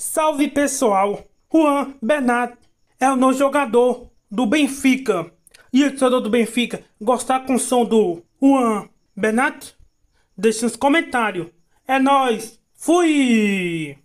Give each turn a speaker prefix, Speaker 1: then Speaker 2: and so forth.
Speaker 1: Salve pessoal! Juan Bernat é o novo jogador do Benfica. E o torcedor do Benfica gostar com o som do Juan Bernat? Deixe nos comentários. É nós. Fui!